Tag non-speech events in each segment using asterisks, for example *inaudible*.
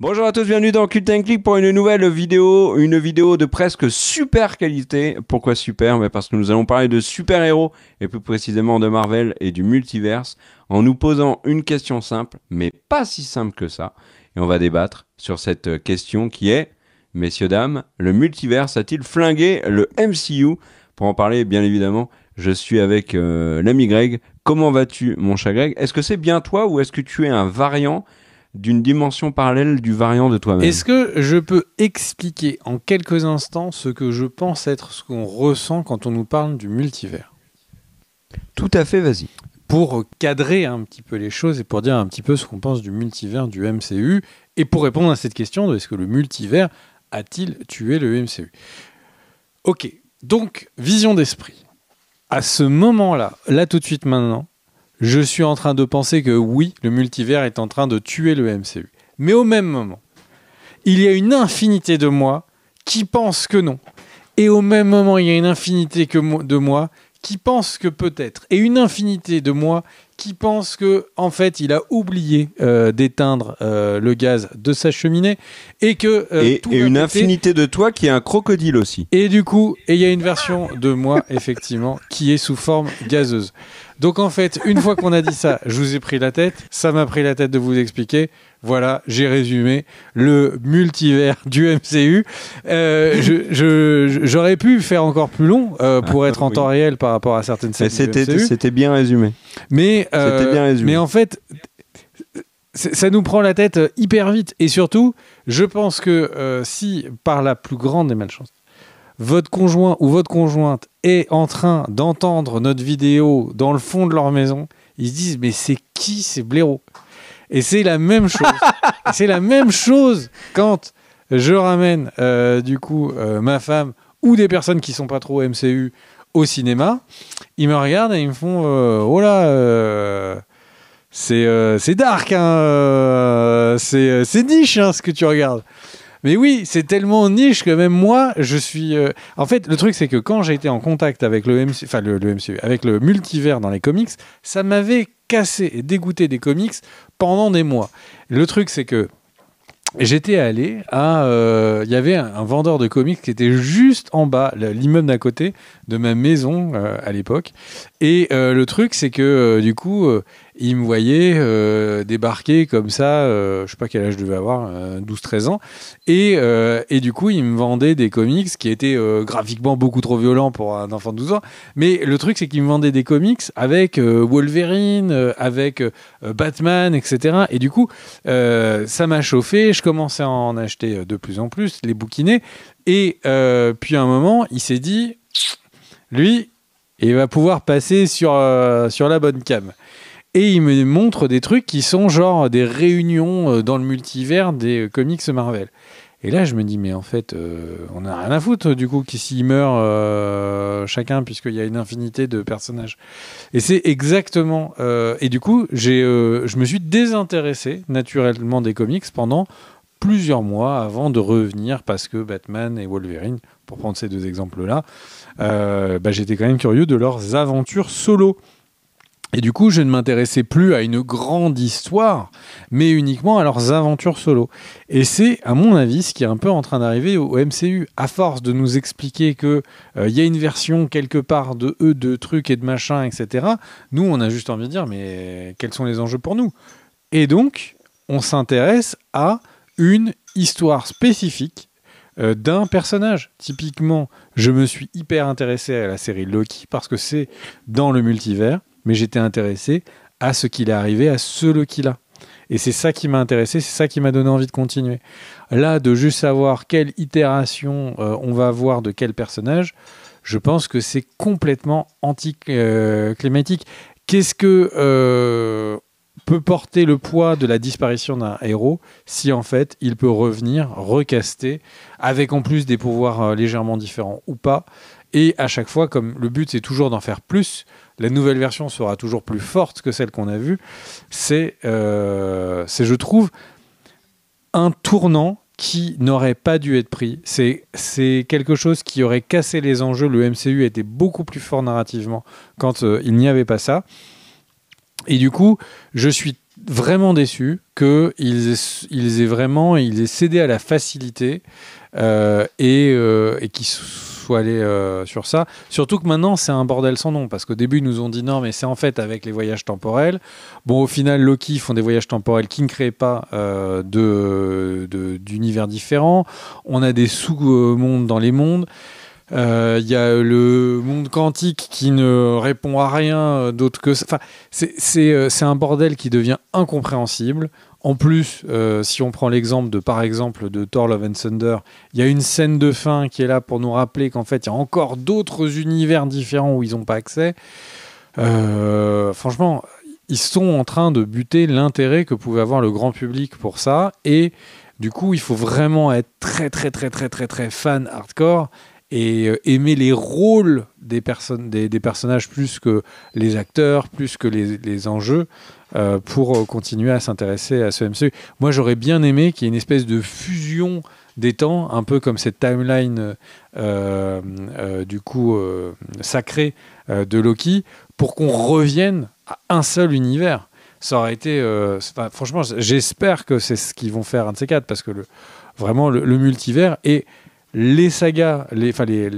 Bonjour à tous, bienvenue dans Cult Click pour une nouvelle vidéo, une vidéo de presque super qualité. Pourquoi super ben, Parce que nous allons parler de super-héros, et plus précisément de Marvel et du multiverse, en nous posant une question simple, mais pas si simple que ça. Et on va débattre sur cette question qui est, messieurs, dames, le multiverse a-t-il flingué le MCU Pour en parler, bien évidemment, je suis avec euh, l'ami Greg. Comment vas-tu, mon chat Greg Est-ce que c'est bien toi ou est-ce que tu es un variant d'une dimension parallèle du variant de toi-même. Est-ce que je peux expliquer en quelques instants ce que je pense être ce qu'on ressent quand on nous parle du multivers Tout à fait, vas-y. Pour cadrer un petit peu les choses et pour dire un petit peu ce qu'on pense du multivers du MCU et pour répondre à cette question de est-ce que le multivers a-t-il tué le MCU Ok, donc vision d'esprit. À ce moment-là, là tout de suite maintenant, je suis en train de penser que oui, le multivers est en train de tuer le MCU. Mais au même moment, il y a une infinité de moi qui pense que non. Et au même moment, il y a une infinité de moi qui pense que peut-être. Et une infinité de moi qui pense que en fait, il a oublié euh, d'éteindre euh, le gaz de sa cheminée et que euh, une infinité de toi qui est un crocodile aussi. Et du coup, il y a une version de moi *laughs* effectivement qui est sous forme gazeuse. Donc en fait, une fois qu'on a dit ça, je vous ai pris la tête. Ça m'a pris la tête de vous expliquer. Voilà, j'ai résumé le multivers du MCU. Euh, j'aurais pu faire encore plus long euh, pour ah, être en temps réel par rapport à certaines scènes. C'était bien résumé. Mais, bien euh, résumé. mais en fait, ça nous prend la tête hyper vite. Et surtout, je pense que si par la plus grande des malchances, votre conjoint ou votre conjointe est en train d'entendre notre vidéo dans le fond de leur maison, ils se disent mais c'est qui ces blaireaux Et c'est la même chose. *laughs* c'est la même chose quand je ramène euh, du coup euh, ma femme ou des personnes qui sont pas trop MCU au cinéma. Ils me regardent et ils me font euh, oh là. c'est dark, hein, c'est niche hein, ce que tu regardes. Mais oui, c'est tellement niche que même moi, je suis. Euh, en fait, le truc, c'est que quand j'ai été en contact avec le MC, enfin avec le multivers dans les comics, ça m'avait cassé et dégoûté des comics pendant des mois. Le truc, c'est que J'étais allé à. Il euh, y avait un, vendeur de comics qui était juste en bas, l'immeuble d'à côté de ma maison euh, à l'époque. Et le truc, c'est que du coup, il me voyait euh, débarquer comme ça, euh, je sais pas quel âge je devais avoir, 12-13 euh, ans. Et, et, du coup, il me vendait des comics qui étaient graphiquement beaucoup trop violents pour un enfant de 12 ans. Mais le truc, c'est qu'il me vendait des comics avec Wolverine, avec Batman, etc. Et du coup, ça m'a chauffé. Je commençais à en acheter de plus en plus, les bouquiner. Et puis à un moment, il s'est dit, lui, il va pouvoir passer sur, sur la bonne cam. Et il me montre des trucs qui sont genre des réunions euh, dans le multivers des euh, comics Marvel. Et là, je me dis, mais en fait, euh, on n'a rien à foutre du coup qui meurent meurt chacun, puisqu'il y a une infinité de personnages. Et c'est exactement. et du coup, j'ai, je me suis désintéressé naturellement des comics pendant plusieurs mois avant de revenir parce que Batman et Wolverine, pour prendre ces deux exemples-là, bah, j'étais quand même curieux de leurs aventures solo. Et du coup, je ne m'intéressais plus à une grande histoire, mais uniquement à leurs aventures solo. Et c'est, à mon avis, ce qui est un peu en train d'arriver au MCU. À force de nous expliquer que il euh, y a une version quelque part de eux, de trucs et de machins, etc. Nous, on a juste envie de dire, mais quels sont les enjeux pour nous Et donc, on s'intéresse à une histoire spécifique euh, d'un personnage. Typiquement, je me suis hyper intéressé à la série Loki parce que c'est dans le multivers mais j'étais intéressé à ce qu'il est arrivé, à ce qu'il a. Et c'est ça qui m'a intéressé, c'est ça qui m'a donné envie de continuer. Là, de juste savoir quelle itération euh, on va avoir de quel personnage, je pense que c'est complètement anticlimatique. Euh, Qu'est-ce que euh, peut porter le poids de la disparition d'un héros si en fait il peut revenir, recaster, avec en plus des pouvoirs légèrement différents ou pas et à chaque fois, comme le but c'est toujours d'en faire plus, la nouvelle version sera toujours plus forte que celle qu'on a vue, c'est, euh, je trouve, un tournant qui n'aurait pas dû être pris. C'est, quelque chose qui aurait cassé les enjeux. Le MCU était beaucoup plus fort narrativement quand euh, il n'y avait pas ça. Et du coup, je suis vraiment déçu qu'ils aient, ils aient vraiment ils aient cédé à la facilité euh, et, et qu'ils faut aller euh, sur ça. Surtout que maintenant, c'est un bordel sans nom, parce qu'au début, ils nous ont dit non, mais c'est en fait avec les voyages temporels. Bon, au final, Loki font des voyages temporels qui ne créent pas euh, de d'univers différent différents. On a des sous-mondes dans les mondes. Euh, il y a le monde quantique qui ne répond à rien d'autre que ça. c'est un bordel qui devient incompréhensible. En plus, euh, si on prend l'exemple de par exemple de Thor Love and Thunder, il y a une scène de fin qui est là pour nous rappeler qu'en fait il y a encore d'autres univers différents où ils n'ont pas accès. Euh, franchement, ils sont en train de buter l'intérêt que pouvait avoir le grand public pour ça. Et du coup, il faut vraiment être très très très très très très fan hardcore et euh, aimer les rôles des, des, personnages plus que les acteurs, plus que les enjeux. Euh, pour euh, continuer à s'intéresser à ce MCU. Moi, j'aurais bien aimé qu'il y ait une espèce de fusion des temps, un peu comme cette timeline euh, du coup sacrée de Loki, pour qu'on revienne à un seul univers. Ça aurait été. franchement, j'espère que c'est ce qu'ils vont faire un de ces quatre, parce que le, vraiment, le, multivers et les sagas, les, enfin, les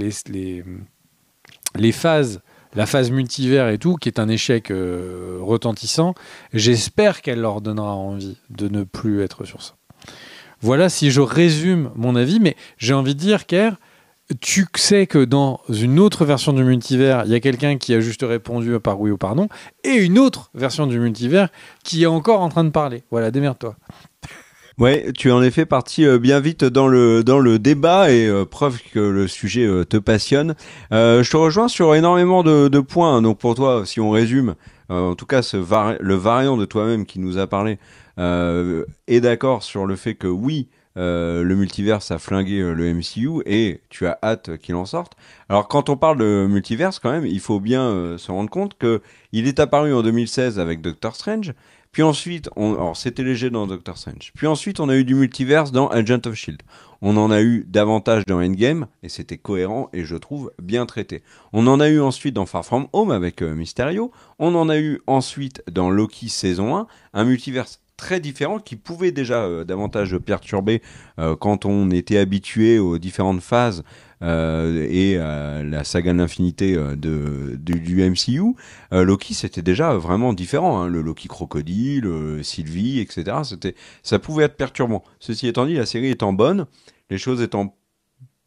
phases la phase multivers et tout, qui est un échec euh, retentissant, j'espère qu'elle leur donnera envie de ne plus être sur ça. Voilà si je résume mon avis, mais j'ai envie de dire, Kerr, tu sais que dans une autre version du multivers, il y a quelqu'un qui a juste répondu par oui ou par non, et une autre version du multivers qui est encore en train de parler. Voilà, démerde-toi. Ouais, tu es en effet parti euh, bien vite dans le dans le débat et euh, preuve que le sujet euh, te passionne. Euh, je te rejoins sur énormément de, de, points. Donc pour toi, si on résume, en tout cas ce le variant de toi-même qui nous a parlé est d'accord sur le fait que oui, euh, le multiverse a flingué le MCU et tu as hâte qu'il en sorte. Alors quand on parle de multiverse quand même, il faut bien se rendre compte que il est apparu en 2016 avec Doctor Strange puis ensuite, on, alors c'était léger dans Doctor Strange. Puis ensuite, on a eu du multiverse dans Agent of Shield. On en a eu davantage dans Endgame et c'était cohérent et je trouve bien traité. On en a eu ensuite dans Far From Home avec euh, Mysterio. On en a eu ensuite dans Loki saison 1, un multiverse très différent qui pouvait déjà euh, davantage perturber euh, quand on était habitué aux différentes phases euh, et euh, la saga de l'infinité de, euh, de, du MCU, Loki c'était déjà vraiment différent. Hein. le Loki crocodile, Sylvie, etc. C'était, ça pouvait être perturbant. Ceci étant dit, la série étant bonne, les choses étant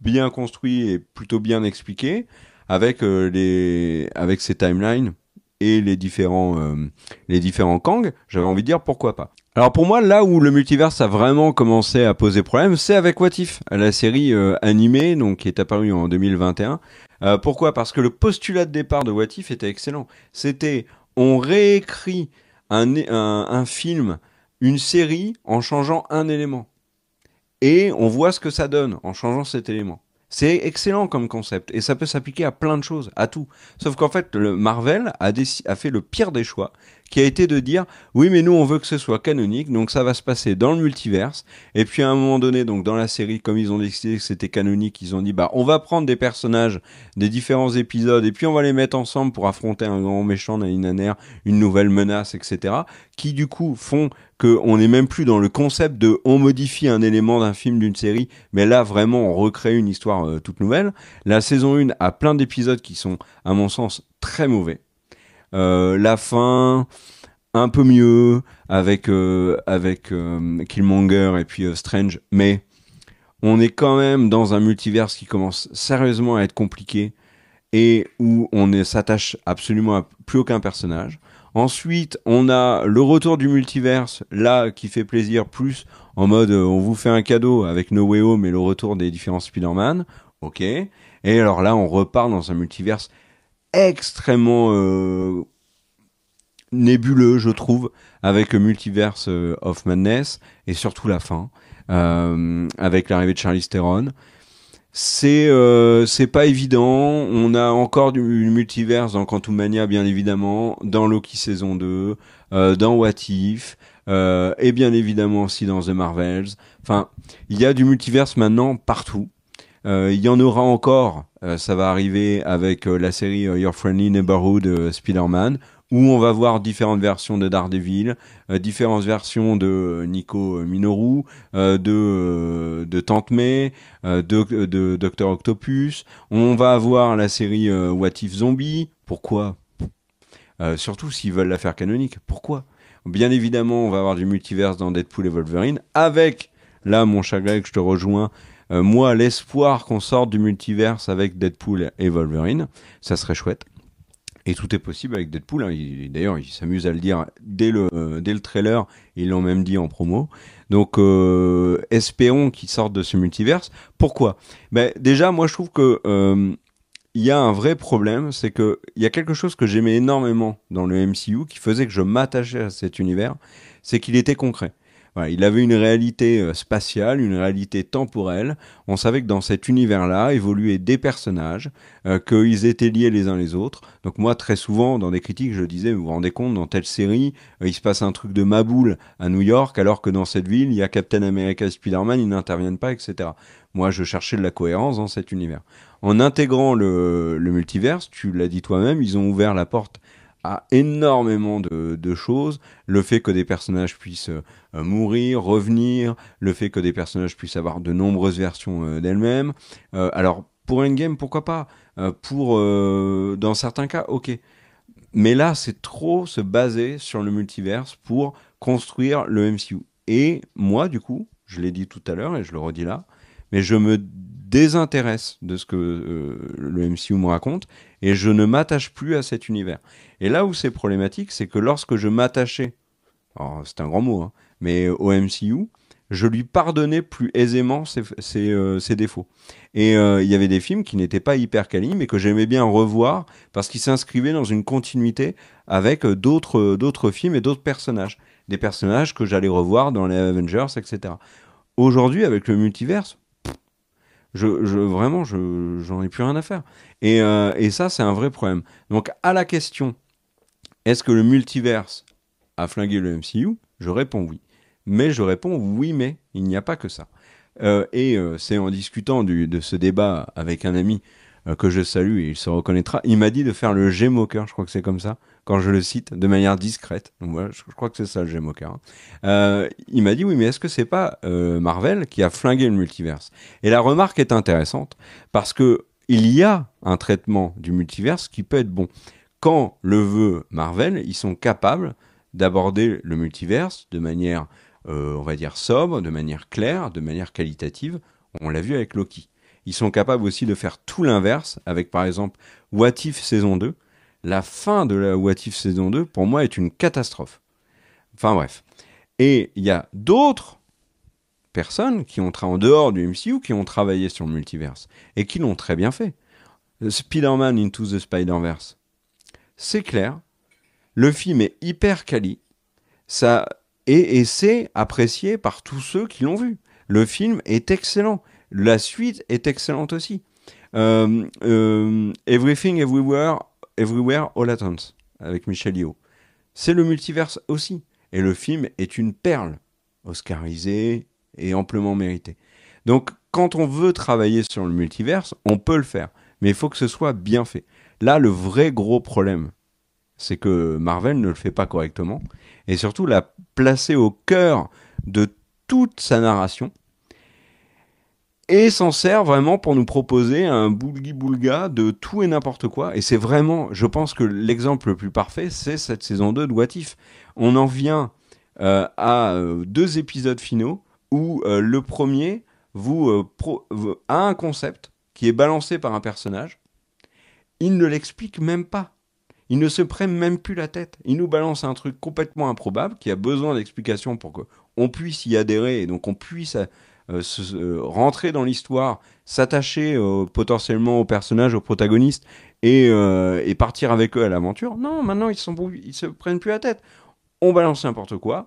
bien construites et plutôt bien expliquées, avec les, avec ces timelines et les différents, les différents Kang, j'avais envie de dire pourquoi pas. Alors pour moi, là où le multiverse a vraiment commencé à poser problème, c'est avec What If, la série euh, animée qui est apparue en 2021. Euh, pourquoi Parce que le postulat de départ de What If était excellent. C'était on réécrit un, film, une série en changeant un élément. Et on voit ce que ça donne en changeant cet élément. C'est excellent comme concept et ça peut s'appliquer à plein de choses, à tout. Sauf qu'en fait, le Marvel a fait le pire des choix, qui a été de dire oui mais nous on veut que ce soit canonique donc ça va se passer dans le multiverse et puis à un moment donné donc dans la série comme ils ont décidé que c'était canonique ils ont dit bah on va prendre des personnages des différents épisodes et puis on va les mettre ensemble pour affronter un grand méchant Nalinanaire une nouvelle menace etc qui du coup font qu'on n'est même plus dans le concept de on modifie un élément d'un film, d'une série, mais là vraiment on recrée une histoire euh, toute nouvelle. La saison 1 a plein d'épisodes qui sont à mon sens très mauvais, euh, la fin un peu mieux avec euh, avec euh, Killmonger et puis Strange, mais on est quand même dans un multiverse qui commence sérieusement à être compliqué et où on ne s'attache absolument à plus aucun personnage. Ensuite, on a le retour du multiverse, là qui fait plaisir plus en mode on vous fait un cadeau avec No Way Home et le retour des différents Spider-Man, ok. Et alors là, on repart dans un multiverse extrêmement euh, nébuleux, je trouve, avec Multiverse euh, of Madness et surtout la fin, euh, avec l'arrivée de Charlie Theron. C'est c'est pas évident. On a encore du, multiverse dans Quantum Mania, bien évidemment, dans Loki saison 2, dans What If, et bien évidemment aussi dans The Marvels. Enfin, il y a du multiverse maintenant partout. il y en aura encore euh, ça va arriver avec euh, la série euh, Your Friendly Neighborhood Spider-Man, où on va voir différentes versions de Daredevil, différentes versions de Nico Minoru, de, Tante May, de, de Docteur Octopus. On va avoir la série What If Zombie. Pourquoi surtout s'ils veulent la faire canonique. Pourquoi Bien évidemment, on va avoir du multiverse dans Deadpool et Wolverine, avec, là, mon chagrin, que je te rejoins, euh, moi, l'espoir qu'on sorte du multiverse avec Deadpool et Wolverine, ça serait chouette. Et tout est possible avec Deadpool. Hein. D'ailleurs, il s'amuse à le dire dès le, euh, dès le trailer. Ils l'ont même dit en promo. Donc, euh, espérons qu'ils sortent de ce multiverse. Pourquoi ben, Déjà, moi, je trouve que euh, il y a un vrai problème. C'est qu'il y a quelque chose que j'aimais énormément dans le MCU qui faisait que je m'attachais à cet univers. C'est qu'il était concret il avait une réalité euh, spatiale, une réalité temporelle. On savait que dans cet univers-là évoluaient des personnages, euh, qu'ils étaient liés les uns les autres. Donc moi, très souvent, dans des critiques, je disais, vous vous rendez compte, dans telle série, euh, il se passe un truc de maboule à New York, alors que dans cette ville, il y a Captain America et Spider-Man, ils n'interviennent pas, etc. Moi, je cherchais de la cohérence dans cet univers. En intégrant le, le multiverse, tu l'as dit toi-même, ils ont ouvert la porte à énormément de, choses. Le fait que des personnages puissent euh, mourir, revenir, le fait que des personnages puissent avoir de nombreuses versions euh, d'elles-mêmes. Euh, alors, pour Endgame, pourquoi pas Pour Dans certains cas, ok. Mais là, c'est trop se baser sur le multiverse pour construire le MCU. Et moi, du coup, je l'ai dit tout à l'heure et je le redis là, mais je me désintéresse de ce que euh, le MCU me raconte et je ne m'attache plus à cet univers. Et là où c'est problématique, c'est que lorsque je m'attachais, c'est un grand mot, hein, mais au MCU, je lui pardonnais plus aisément ses, euh, défauts. Et euh, il y avait des films qui n'étaient pas hyper quali, mais que j'aimais bien revoir parce qu'ils s'inscrivaient dans une continuité avec d'autres, d'autres films et d'autres personnages. Des personnages que j'allais revoir dans les Avengers, etc. Aujourd'hui, avec le multiverse, je, vraiment, je j'en ai plus rien à faire. Et, euh, et ça, c'est un vrai problème. Donc, à la question, est-ce que le multiverse a flingué le MCU Je réponds oui. Mais je réponds oui, mais il n'y a pas que ça. Euh, et euh, c'est en discutant du, de ce débat avec un ami euh, que je salue et il se reconnaîtra. Il m'a dit de faire le j'ai moqueur je crois que c'est comme ça, quand je le cite, de manière discrète. je, crois que c'est ça le j'ai moqueur hein. euh, il m'a dit oui, mais est-ce que c'est pas euh, Marvel qui a flingué le multiverse Et la remarque est intéressante parce que il y a un traitement du multiverse qui peut être bon. Quand le veut Marvel, ils sont capables d'aborder le multiverse de manière, on va dire, sobre, de manière claire, de manière qualitative. On l'a vu avec Loki ils sont capables aussi de faire tout l'inverse avec par exemple What If saison 2. La fin de la What If saison 2 pour moi est une catastrophe. Enfin bref. Et il y a d'autres personnes qui ont travaillé en dehors du MCU qui ont travaillé sur le multiverse et qui l'ont très bien fait. Spider-Man Into the Spider-Verse. C'est clair, le film est hyper quali. Ça et, et c'est apprécié par tous ceux qui l'ont vu. Le film est excellent. La suite est excellente aussi. Euh, euh, Everything Everywhere, Everywhere All At Once avec Michel Yeoh. C'est le multiverse aussi. Et le film est une perle, oscarisée et amplement méritée. Donc, quand on veut travailler sur le multiverse, on peut le faire. Mais il faut que ce soit bien fait. Là, le vrai gros problème, c'est que Marvel ne le fait pas correctement. Et surtout, l'a placer au cœur de toute sa narration et s'en sert vraiment pour nous proposer un boulgui-boulga de tout et n'importe quoi. Et c'est vraiment, je pense que l'exemple le plus parfait, c'est cette saison 2 de What If. On en vient euh, à euh, deux épisodes finaux où euh, le premier vous, a un concept qui est balancé par un personnage. Il ne l'explique même pas. Il ne se prend même plus la tête. Il nous balance un truc complètement improbable qui a besoin d'explication pour qu'on puisse y adhérer et donc on puisse euh, euh, rentrer dans l'histoire, s'attacher euh, potentiellement au personnage, aux protagonistes, et, partir avec eux à l'aventure. Non, maintenant, ils, sont, ils se prennent plus la tête. On balance n'importe quoi.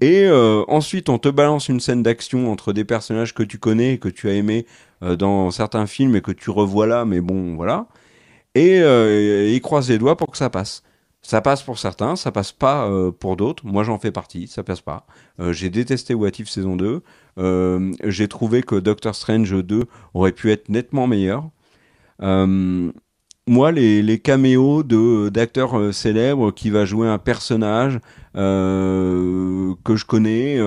Et ensuite, on te balance une scène d'action entre des personnages que tu connais, que tu as aimé dans certains films et que tu revois là, mais bon, voilà. Et, ils croisent les doigts pour que ça passe. Ça passe pour certains, ça passe pas euh, pour d'autres. Moi, j'en fais partie, ça passe pas. Euh, j'ai détesté What If saison 2. Euh, j'ai trouvé que Doctor Strange 2 aurait pu être nettement meilleur. moi, les, caméos de, d'acteurs célèbres qui va jouer un personnage que je connais,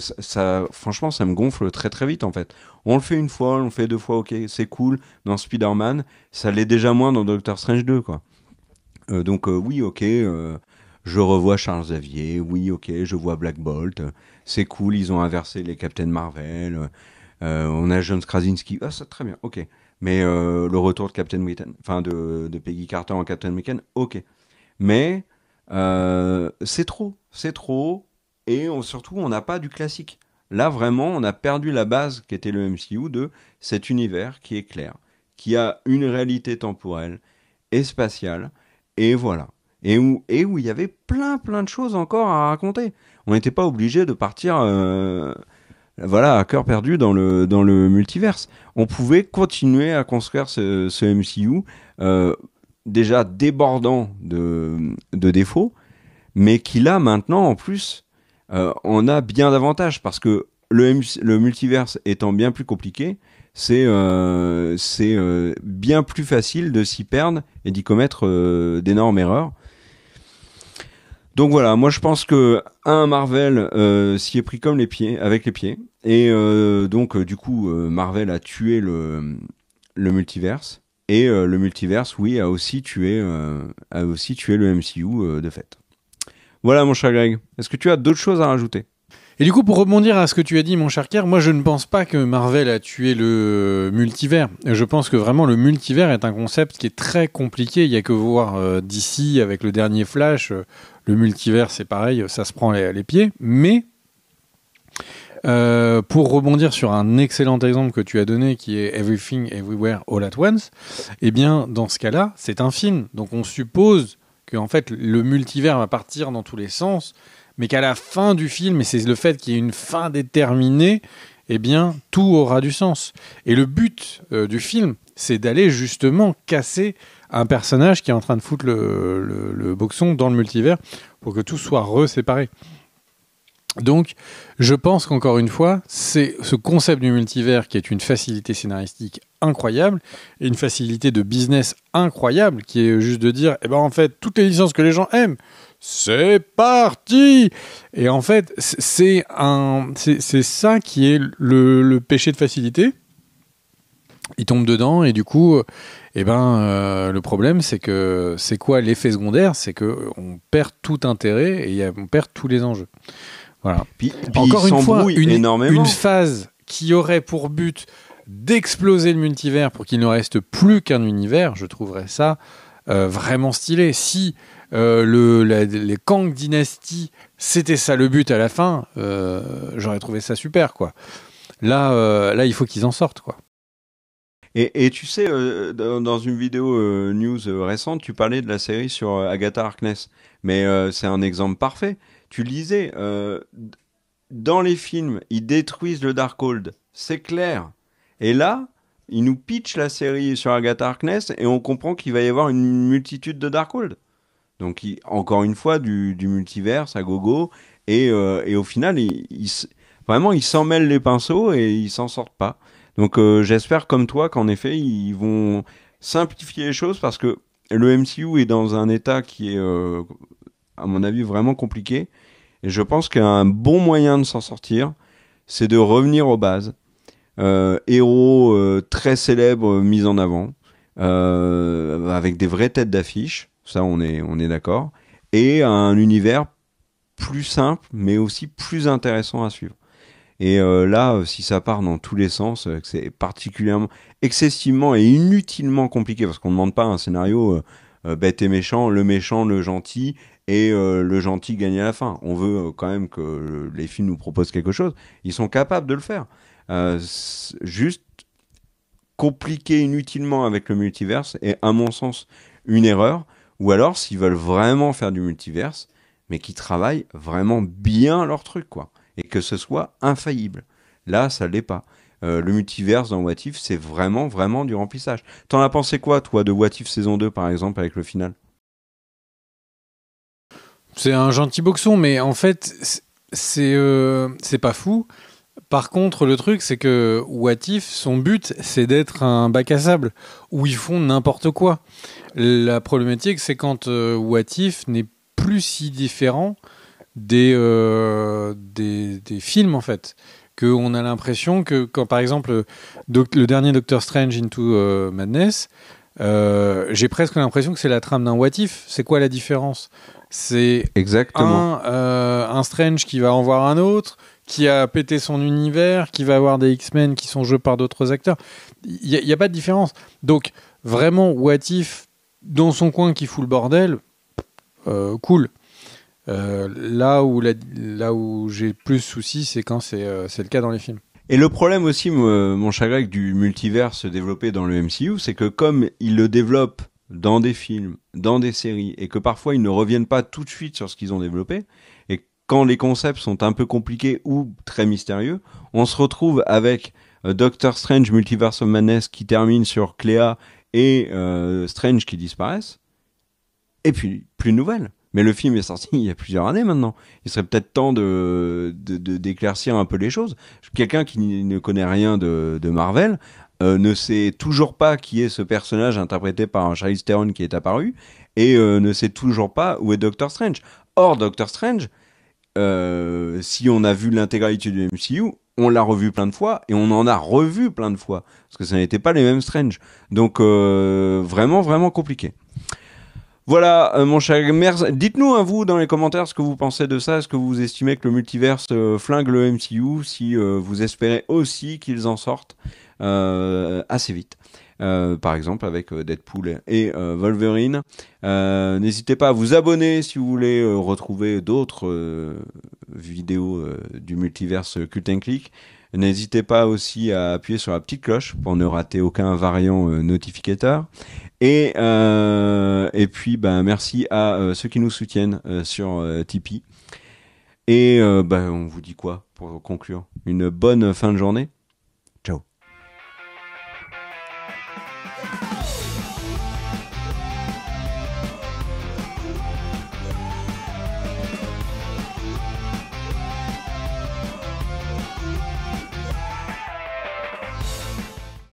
ça, franchement, ça me gonfle très très vite en fait. On le fait une fois, on le fait deux fois, ok, c'est cool. Dans Spider-Man, ça l'est déjà moins dans Doctor Strange 2, quoi. Euh, donc euh, oui, ok, euh, je revois Charles Xavier, oui, ok, je vois Black Bolt, c'est cool, ils ont inversé les Captain Marvel, on a John Krasinski, ah ça très bien, ok. Mais le retour de Captain enfin de, Peggy Carter en Captain Weekend, ok. Mais c'est trop, c'est trop, et surtout on n'a pas du classique. Là vraiment, on a perdu la base qui était le MCU de cet univers qui est clair, qui a une réalité temporelle et spatiale et voilà. Et où, et où il y avait plein, plein de choses encore à raconter. On n'était pas obligé de partir, euh, voilà, à cœur perdu dans le, dans le multiverse. On pouvait continuer à construire ce, MCU, euh, déjà débordant de, défauts, mais qui là, maintenant, en plus, on euh, a bien davantage parce que le, multiverse étant bien plus compliqué, c'est euh, euh, bien plus facile de s'y perdre et d'y commettre euh, d'énormes erreurs. Donc voilà, moi je pense que un Marvel s'y est pris comme les pieds, avec les pieds, et donc du coup Marvel a tué le multiverse et le multiverse, oui, a aussi tué a aussi tué le MCU de fait. Voilà mon cher Greg, est-ce que tu as d'autres choses à rajouter et du coup, pour rebondir à ce que tu as dit, mon cher Kerr, moi je ne pense pas que Marvel a tué le multivers. Je pense que vraiment le multivers est un concept qui est très compliqué. Il y a que voir euh, d'ici avec le dernier Flash. le multivers, c'est pareil, ça se prend les, pieds. Mais euh, pour rebondir sur un excellent exemple que tu as donné, qui est Everything Everywhere All at Once, eh bien, dans ce cas-là, c'est un film. Donc on suppose que fait le multivers va partir dans tous les sens mais qu'à la fin du film, et c'est le fait qu'il y ait une fin déterminée, eh bien, tout aura du sens. Et le but euh, du film, c'est d'aller justement casser un personnage qui est en train de foutre le, boxon dans le multivers pour que tout soit reséparé. Donc, je pense qu'encore une fois, c'est ce concept du multivers qui est une facilité scénaristique incroyable et une facilité de business incroyable qui est juste de dire, eh ben en fait, toutes les licences que les gens aiment, c'est parti Et en fait, c'est un, c'est ça qui est le, péché de facilité. Il tombe dedans et du coup, eh ben, euh, le problème, c'est que c'est quoi l'effet secondaire C'est que on perd tout intérêt et on perd tous les enjeux. Voilà. Puis, Encore une fois, une, phase qui aurait pour but d'exploser le multivers pour qu'il ne reste plus qu'un univers, je trouverais ça euh, vraiment stylé. Si euh, le, les Kang Dynasty, c'était ça le but à la fin, euh, j'aurais trouvé ça super, quoi. Là, euh, là il faut qu'ils en sortent, quoi. Et, et tu sais, dans une vidéo news récente, tu parlais de la série sur Agatha Harkness, mais c'est un exemple parfait. Tu lisais, dans les films, ils détruisent le Darkhold, c'est clair. Et là, ils nous pitchent la série sur Agatha Harkness et on comprend qu'il va y avoir une multitude de Darkhold. Donc encore une fois du, du multiverse à gogo et, euh, et au final il, vraiment ils s'en mêlent les pinceaux et ils s'en sortent pas. Donc euh, j'espère comme toi qu'en effet ils vont simplifier les choses parce que le MCU est dans un état qui est euh, à mon avis vraiment compliqué et je pense qu'un bon moyen de s'en sortir c'est de revenir aux bases. héros très célèbres mis en avant avec des vraies têtes d'affiche ça, on est, on est d'accord. Et un univers plus simple, mais aussi plus intéressant à suivre. Et euh, là, euh, si ça part dans tous les sens, euh, c'est particulièrement, excessivement et inutilement compliqué, parce qu'on ne demande pas un scénario bête et méchant, le méchant, le gentil, et le gentil gagne à la fin. On veut quand même que les films nous proposent quelque chose. Ils sont capables de le faire. juste compliqué inutilement avec le multiverse est, à mon sens, une erreur. Ou alors, s'ils veulent vraiment faire du multiverse, mais qu'ils travaillent vraiment bien leur truc, quoi. Et que ce soit infaillible. Là, ça l'est pas. Euh, le multiverse dans What c'est vraiment, vraiment du remplissage. T'en as pensé quoi, toi, de What saison 2, par exemple, avec le final C'est un gentil boxon, mais en fait, euh, c'est pas fou. Par contre, le truc, c'est que Watif, son but, c'est d'être un bac à sable où ils font n'importe quoi. La problématique, c'est quand euh, Watif n'est plus si différent des, euh, des, films, en fait. Qu'on a l'impression que, quand par exemple, le dernier Doctor Strange Into euh, Madness, j'ai presque l'impression que c'est la trame d'un What C'est quoi la différence C'est exactement un Strange qui va en voir un autre, qui a pété son univers, qui va avoir des X-Men qui sont joués par d'autres acteurs. Il n'y a, pas de différence. Donc, vraiment, Watif, dans son coin qui fout le bordel, euh, cool. Euh, là où, là où j'ai plus souci, c'est quand euh, c'est le cas dans les films. Et le problème aussi, mon chagrin, du multivers développé dans le MCU, c'est que comme ils le développent dans des films, dans des séries, et que parfois ils ne reviennent pas tout de suite sur ce qu'ils ont développé, quand les concepts sont un peu compliqués ou très mystérieux, on se retrouve avec euh, Doctor Strange Multiverse of Madness qui termine sur Cléa et euh, Strange qui disparaissent. Et puis, plus de nouvelles. Mais le film est sorti *laughs* il y a plusieurs années maintenant. Il serait peut-être temps de, d'éclaircir un peu les choses. Quelqu'un qui ne connaît rien de, Marvel euh, ne sait toujours pas qui est ce personnage interprété par Charlie Theron qui est apparu et ne sait toujours pas où est Doctor Strange. Or, Doctor Strange, euh, si on a vu l'intégralité du MCU, on l'a revu plein de fois et on en a revu plein de fois parce que ça n'était pas les mêmes Strange. Donc euh, vraiment vraiment compliqué. Voilà, euh, mon cher Merz, dites-nous à hein, vous dans les commentaires ce que vous pensez de ça, est-ce que vous estimez que le multiverse flingue le MCU, si vous espérez aussi qu'ils en sortent assez vite. Euh, par exemple avec euh, Deadpool et euh, Wolverine. N'hésitez pas à vous abonner si vous voulez retrouver d'autres vidéos du multiverse Cult and Click. N'hésitez pas aussi à appuyer sur la petite cloche pour ne rater aucun variant notificateur. Et, et puis, ben, merci à ceux qui nous soutiennent sur Tipeee. Et ben, on vous dit quoi pour conclure Une bonne fin de journée